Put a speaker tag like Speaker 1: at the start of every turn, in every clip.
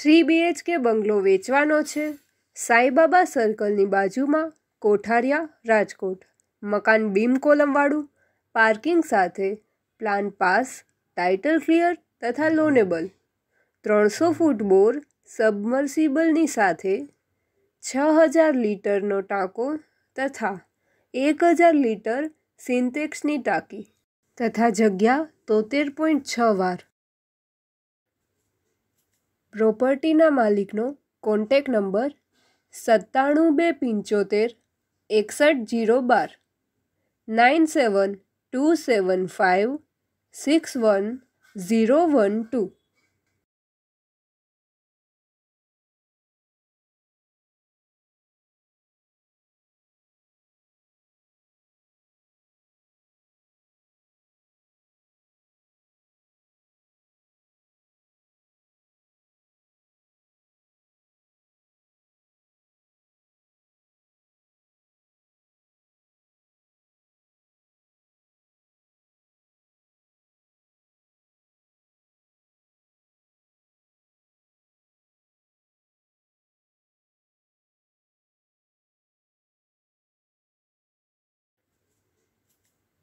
Speaker 1: three BHK બંગલો વેચવાનો છે સાંઈબાબા સર્કલની બાજુમાં કોઠારિયા રાજકોટ મકાન બીમ કોલમવાળું પાર્કિંગ સાથે પ્લાન પાસ ટાઇટલ ક્લિયર તથા લોનેબલ ત્રણસો ફૂટ બોર સબમર્સિબલની સાથે છ હજાર લીટરનો ટાંકો તથા એક હજાર લીટર સિન્ટેક્સની ટાંકી તથા જગ્યા તોતેર પોઈન્ટ છ વાર પ્રોપર્ટીના માલિકનો કોન્ટેક નંબર સત્તાણું બે પંચોતેર એકસઠ જીરો બાર nine seven two seven
Speaker 2: five six one zero one two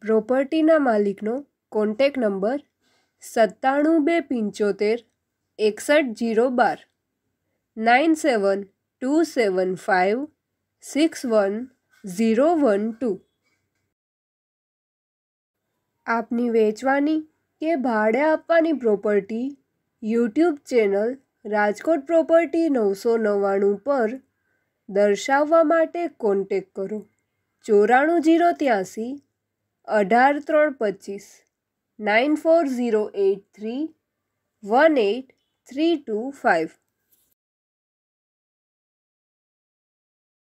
Speaker 2: પ્રોપર્ટીના માલિકનો
Speaker 1: કોન્ટેક નંબર સત્તાણું બે પંચોતેર એકસઠ જીરો બાર nine seven two seven five six one zero one two આપની વેચવાની કે ભાડે આપવાની property YouTube channel Rajkot property નવસો નવ્વાણું પર દર્શાવવા માટે કોન્ટેક કરો ચોરાણું જીરો ત્યાંસી અઢાર ત્રણ પચીસ
Speaker 2: nine four zero eight three one eight three two five